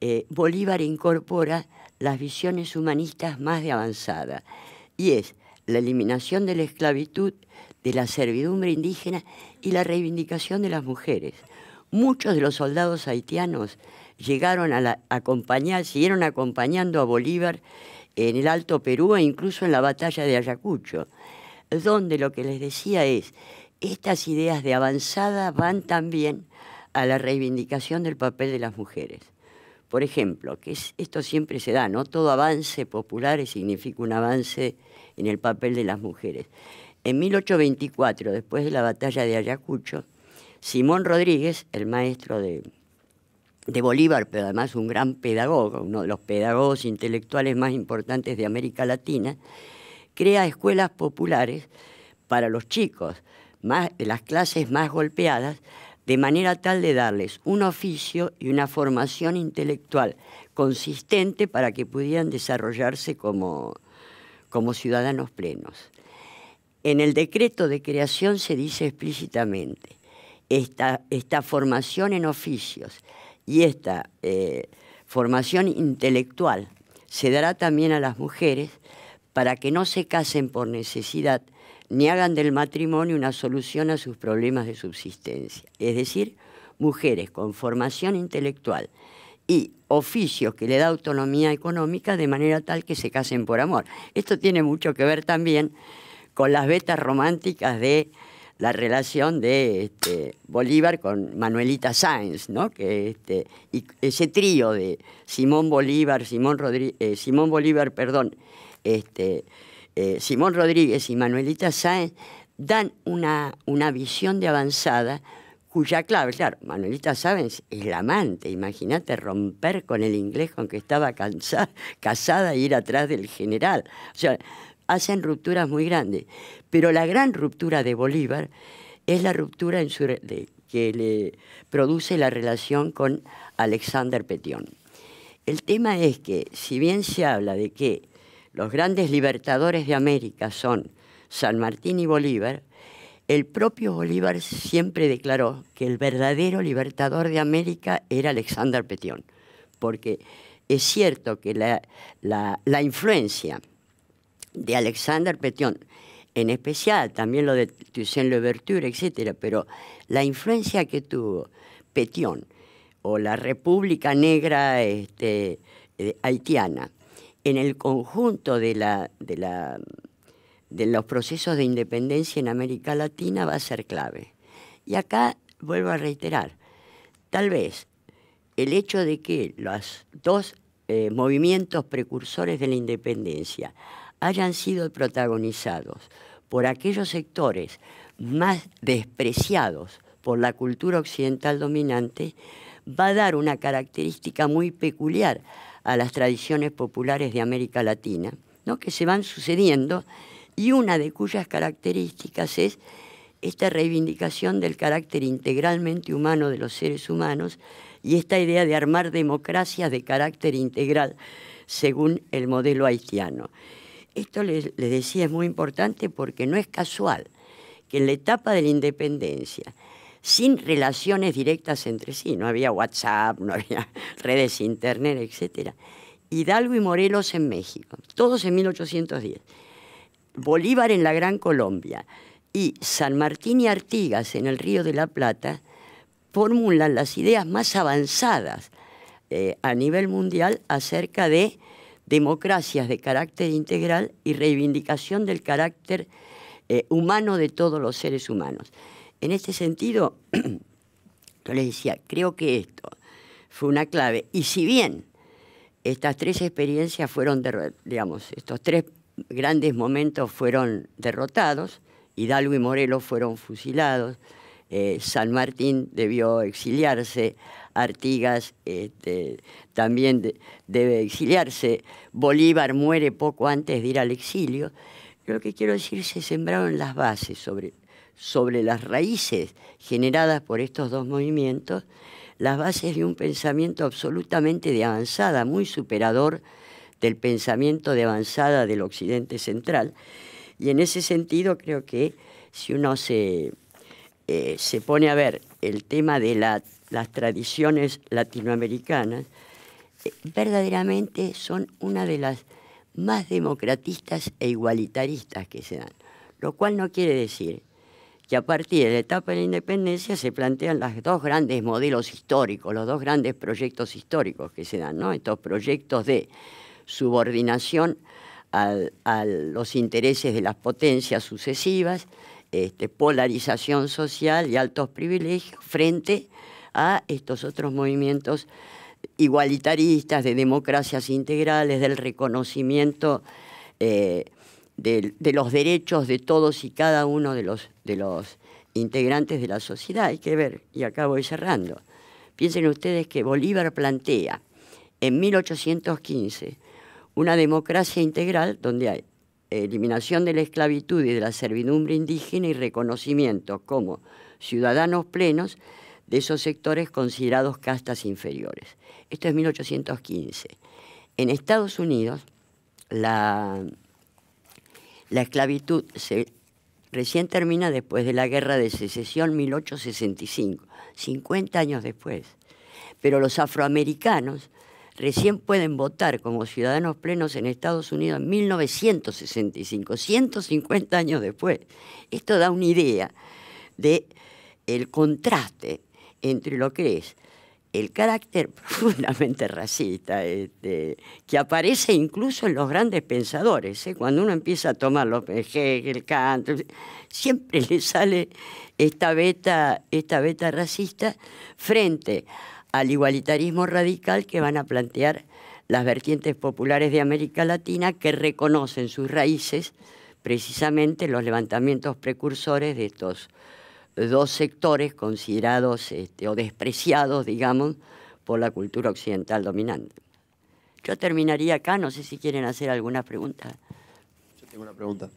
eh, Bolívar incorpora las visiones humanistas más de avanzada, y es la eliminación de la esclavitud, de la servidumbre indígena y la reivindicación de las mujeres. Muchos de los soldados haitianos llegaron a, acompañar, siguieron acompañando a Bolívar en el Alto Perú e incluso en la batalla de Ayacucho, donde lo que les decía es estas ideas de avanzada van también a la reivindicación del papel de las mujeres. Por ejemplo, que esto siempre se da, ¿no? Todo avance popular significa un avance en el papel de las mujeres. En 1824, después de la batalla de Ayacucho, Simón Rodríguez, el maestro de Bolívar, pero además un gran pedagogo, uno de los pedagogos intelectuales más importantes de América Latina, crea escuelas populares para los chicos las clases más golpeadas, de manera tal de darles un oficio y una formación intelectual consistente para que pudieran desarrollarse como, ciudadanos plenos. En el decreto de creación se dice explícitamente, esta, esta formación en oficios y esta eh, formación intelectual se dará también a las mujeres para que no se casen por necesidad ni hagan del matrimonio una solución a sus problemas de subsistencia. Es decir, mujeres con formación intelectual y oficios que le da autonomía económica de manera tal que se casen por amor. Esto tiene mucho que ver también con las vetas románticas de la relación de este, Bolívar con Manuelita Sáenz, ¿no? que este, y ese trío de Simón Bolívar, Simón, Rodríguez, eh, Simón Bolívar, perdón, este, eh, Simón Rodríguez y Manuelita Sáenz dan una, una visión de avanzada cuya clave, claro, Manuelita Sáenz es la amante, imagínate romper con el inglés con que estaba casada e ir atrás del general. O sea, hacen rupturas muy grandes. Pero la gran ruptura de Bolívar es la ruptura en que le produce la relación con Alexander Petión. El tema es que, si bien se habla de que los grandes libertadores de América son San Martín y Bolívar, el propio Bolívar siempre declaró que el verdadero libertador de América era Alexander Petión, porque es cierto que la, influencia de Alexander Petión, en especial también lo de Toussaint Louverture, etcétera, pero la influencia que tuvo Petión o la República Negra este, eh, Haitiana, en el conjunto de, la, la, de los procesos de independencia en América Latina va a ser clave. Y acá vuelvo a reiterar, tal vez el hecho de que los dos eh, movimientos precursores de la independencia hayan sido protagonizados por aquellos sectores más despreciados por la cultura occidental dominante, va a dar una característica muy peculiar a las tradiciones populares de América Latina, que se van sucediendo y una de cuyas características es esta reivindicación del carácter integralmente humano de los seres humanos y esta idea de armar democracias de carácter integral según el modelo haitiano. Esto les decía es muy importante porque no es casual que en la etapa de la independencia, sin relaciones directas entre sí. No había WhatsApp, no había redes internet, etc. Hidalgo y Morelos en México, todos en 1810. Bolívar en la Gran Colombia y San Martín y Artigas en el Río de la Plata formulan las ideas más avanzadas eh, a nivel mundial acerca de democracias de carácter integral y reivindicación del carácter eh, humano de todos los seres humanos. En este sentido, yo les decía, creo que esto fue una clave. Y si bien estas tres experiencias fueron, digamos, estos tres grandes momentos fueron derrotados, Hidalgo y Morelos fueron fusilados, eh, San Martín debió exiliarse, Artigas este, también debe exiliarse, Bolívar muere poco antes de ir al exilio. lo que quiero decir, se sembraron las bases sobre sobre las raíces generadas por estos dos movimientos las bases de un pensamiento absolutamente de avanzada, muy superador del pensamiento de avanzada del Occidente Central. Y en ese sentido creo que si uno se, eh, pone a ver el tema de las tradiciones latinoamericanas, eh, verdaderamente son una de las más democratistas e igualitaristas que se dan. Lo cual no quiere decir que a partir de la etapa de la independencia se plantean los dos grandes modelos históricos, los dos grandes proyectos históricos que se dan, Estos proyectos de subordinación a los intereses de las potencias sucesivas, este, polarización social y altos privilegios frente a estos otros movimientos igualitaristas, de democracias integrales, del reconocimiento eh, de, los derechos de todos y cada uno de los, de los integrantes de la sociedad. Hay que ver, y acabo voy cerrando. Piensen ustedes que Bolívar plantea en 1815 una democracia integral donde hay eliminación de la esclavitud y de la servidumbre indígena y reconocimiento como ciudadanos plenos de esos sectores considerados castas inferiores. Esto es 1815. En Estados Unidos, la la esclavitud se recién termina después de la Guerra de Secesión 1865, 50 años después. Pero los afroamericanos recién pueden votar como ciudadanos plenos en Estados Unidos en 1965, 150 años después. Esto da una idea de contraste entre lo que es el carácter profundamente racista este, que aparece incluso en los grandes pensadores. ¿eh? Cuando uno empieza a tomar los el Kant, siempre le sale esta beta, esta beta racista frente al igualitarismo radical que van a plantear las vertientes populares de América Latina que reconocen sus raíces precisamente los levantamientos precursores de estos dos sectores considerados este, o despreciados, digamos, por la cultura occidental dominante. Yo terminaría acá, no sé si quieren hacer alguna pregunta. Yo tengo una pregunta.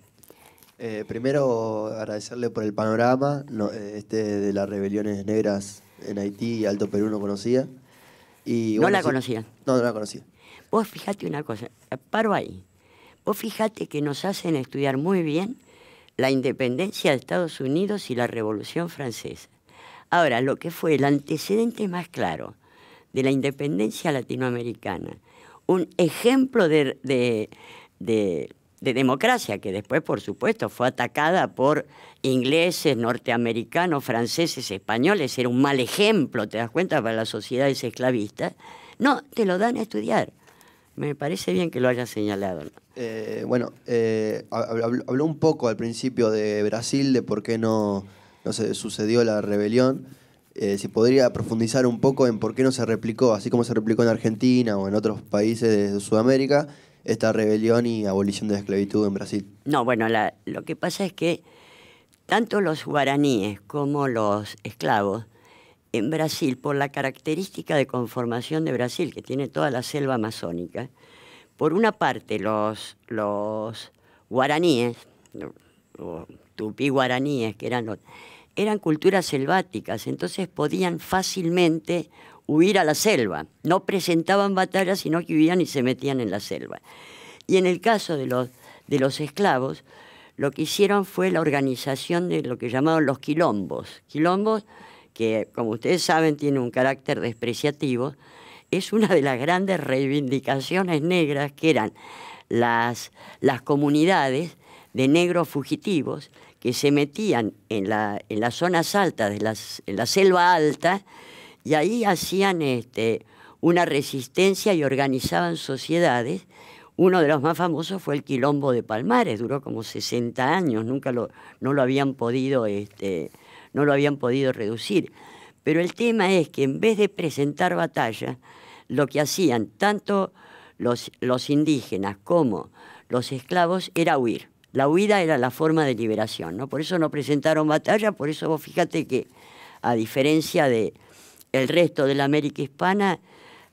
Eh, primero, agradecerle por el panorama este, de las rebeliones negras en Haití y Alto Perú no conocía. no la conocía. No, no la conocía. Vos fijate una cosa, paro ahí. Vos fijate que nos hacen estudiar muy bien la independencia de Estados Unidos y la Revolución Francesa. Ahora, lo que fue el antecedente más claro de la independencia latinoamericana, un ejemplo de, democracia que después, por supuesto, fue atacada por ingleses, norteamericanos, franceses, españoles, era un mal ejemplo, te das cuenta, para las sociedades esclavistas, no, te lo dan a estudiar. Me parece bien que lo hayan señalado. Eh, bueno, eh, habló, un poco al principio de Brasil, de por qué no, no se sucedió la rebelión. Eh, si podría profundizar un poco en por qué no se replicó, así como se replicó en Argentina o en otros países de Sudamérica, esta rebelión y abolición de la esclavitud en Brasil. No, bueno, lo que pasa es que tanto los guaraníes como los esclavos en Brasil, por la característica de conformación de Brasil, que tiene toda la selva amazónica, por una parte los, guaraníes, o tupí guaraníes, que eran, eran culturas selváticas, entonces podían fácilmente huir a la selva, no presentaban batallas, sino que huían y se metían en la selva. Y en el caso de los, de los esclavos, lo que hicieron fue la organización de lo que llamaban los quilombos. Quilombos que como ustedes saben tiene un carácter despreciativo, es una de las grandes reivindicaciones negras que eran las, las comunidades de negros fugitivos que se metían en, la, en las zonas altas, de las, en la selva alta, y ahí hacían este, una resistencia y organizaban sociedades. Uno de los más famosos fue el Quilombo de Palmares, duró como 60 años, nunca lo, no lo habían podido este, no lo habían podido reducir. Pero el tema es que en vez de presentar batalla, lo que hacían tanto los, los indígenas como los esclavos era huir. La huida era la forma de liberación, ¿no? Por eso no presentaron batalla, por eso vos fíjate que, a diferencia de el resto de la América hispana,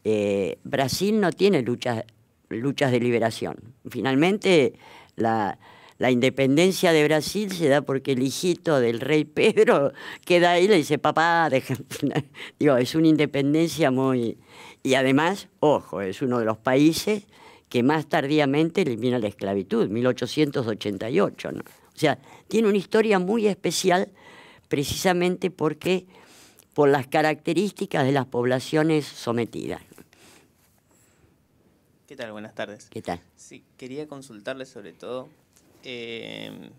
eh, Brasil no tiene luchas, luchas de liberación. Finalmente, la, la independencia de Brasil se da porque el hijito del rey Pedro queda ahí y le dice, papá, deja. Digo, es una independencia muy... Y además, ojo, es uno de los países que más tardíamente elimina la esclavitud, 1888. O sea, tiene una historia muy especial precisamente porque por las características de las poblaciones sometidas. ¿Qué tal? Buenas tardes. ¿Qué tal? Sí, quería consultarle sobre todo Em,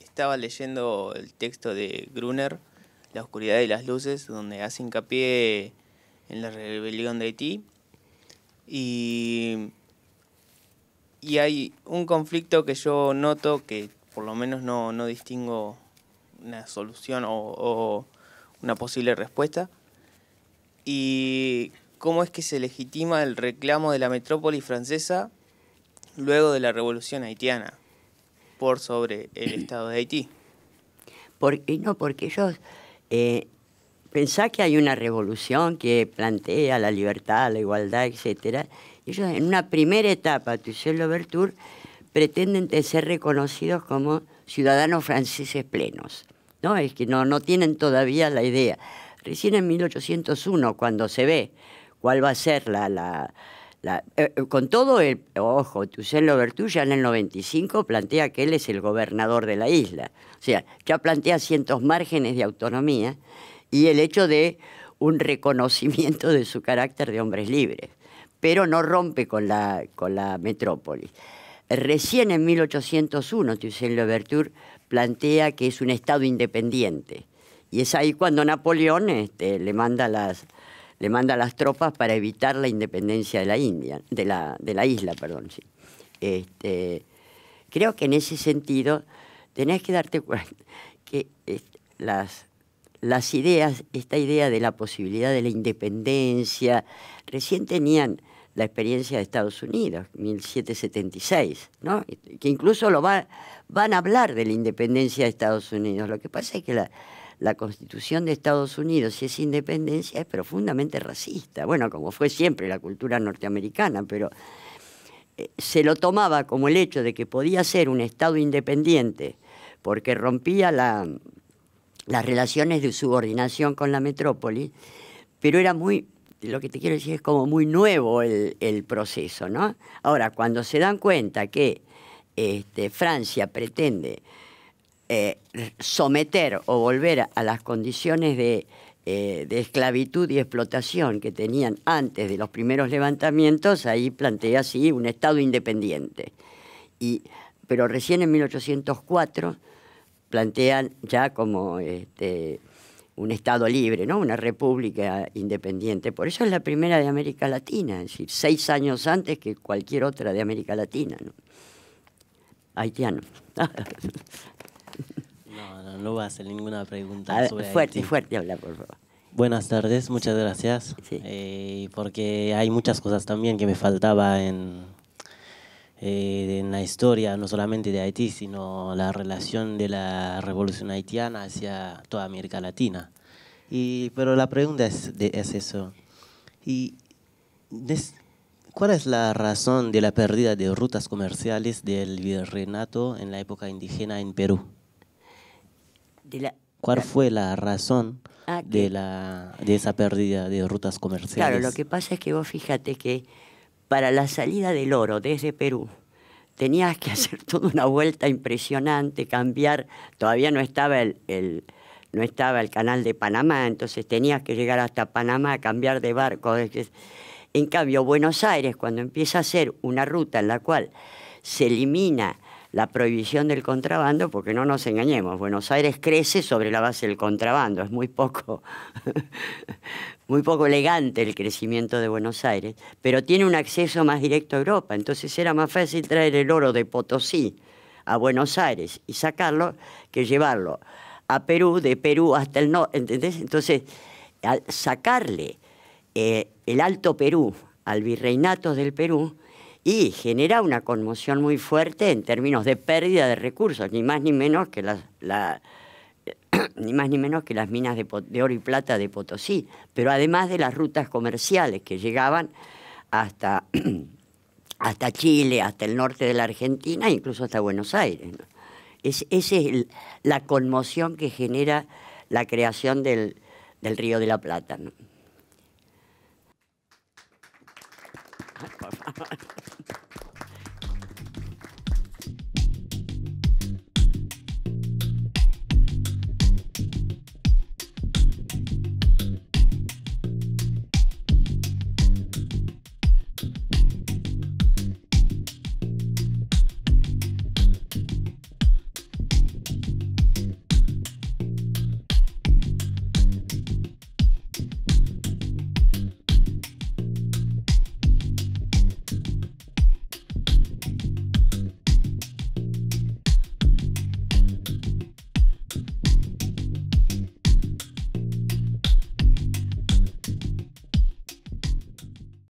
estaba leyendo el texto de Gruner, La oscuridad y las luces, donde hace hincapié en la rebelión de Haití. Y, hay un conflicto que yo noto que por lo menos no, distingo una solución o una posible respuesta. Y cómo es que se legitima el reclamo de la metrópoli francesa luego de la revolución haitiana por sobre el Estado de Haití. Porque, no, porque ellos eh, pensá que hay una revolución que plantea la libertad, la igualdad, etcétera. Ellos en una primera etapa, y Louverture, pretenden ser reconocidos como ciudadanos franceses plenos. ¿no? Es que no, no tienen todavía la idea. Recién en 1801, cuando se ve cuál va a ser la eh, eh, con todo el. Ojo, Toussaint Bertú ya en el 95 plantea que él es el gobernador de la isla. O sea, ya plantea cientos márgenes de autonomía y el hecho de un reconocimiento de su carácter de hombres libres. Pero no rompe con la, con la metrópolis. Recién en 1801, Toussaint Louverture plantea que es un Estado independiente. Y es ahí cuando Napoleón este, le manda las, le manda las tropas para evitar la independencia de la India, de la, de la isla, perdón, sí. Este, creo que en ese sentido tenés que darte cuenta que este, las, las ideas, esta idea de la posibilidad de la independencia, recién tenían la experiencia de Estados Unidos, 1776, ¿no? que incluso lo va, van a hablar de la independencia de Estados Unidos. Lo que pasa es que la, la Constitución de Estados Unidos y esa independencia es profundamente racista. Bueno, como fue siempre la cultura norteamericana, pero eh, se lo tomaba como el hecho de que podía ser un Estado independiente porque rompía las relaciones de subordinación con la metrópoli, pero era muy, lo que te quiero decir es como muy nuevo el, proceso, ¿no? Ahora, cuando se dan cuenta que este, Francia pretende eh, someter o volver a las condiciones eh, de, esclavitud y explotación que tenían antes de los primeros levantamientos, ahí plantea así un Estado independiente. Y, pero recién en 1804 plantean ya como este, un Estado libre, ¿no? una república independiente. Por eso es la primera de América Latina, es decir, seis años antes que cualquier otra de América Latina. Haitiano. No, no, no a hacer ninguna pregunta. fuerte, fuerte habla, por favor. Buenas tardes, muchas gracias. Eh, porque hay muchas cosas también que me faltaba eh, en, la historia, no solamente de Haití, sino la relación de la revolución haitiana hacia toda América Latina. Y, pero la pregunta es, de, es eso. Y, ¿Cuál es la razón de la pérdida de rutas comerciales del virreinato en la época indígena en Perú? ¿Cuál fue la razón ah, de, la, de esa pérdida de rutas comerciales? Claro, lo que pasa es que vos fíjate que para la salida del oro desde Perú, tenías que hacer toda una vuelta impresionante, cambiar, todavía no estaba el, el, no estaba el canal de Panamá, entonces tenías que llegar hasta Panamá, cambiar de barco. En cambio, Buenos Aires, cuando empieza a hacer una ruta en la cual se elimina la prohibición del contrabando, porque no nos engañemos, Buenos Aires crece sobre la base del contrabando, es muy poco, muy poco elegante el crecimiento de Buenos Aires, pero tiene un acceso más directo a Europa, entonces era más fácil traer el oro de Potosí a Buenos Aires y sacarlo que llevarlo a Perú, de Perú hasta el norte, ¿entendés? Entonces, al sacarle eh, el Alto Perú al virreinato del Perú, y genera una conmoción muy fuerte en términos de pérdida de recursos, ni más ni menos que las, minas de, oro y plata de Potosí, pero además de las rutas comerciales que llegaban hasta, Chile, hasta el norte de la Argentina, incluso hasta Buenos Aires. Es, esa es la conmoción que genera la creación del, Río de la Plata. Bye-bye.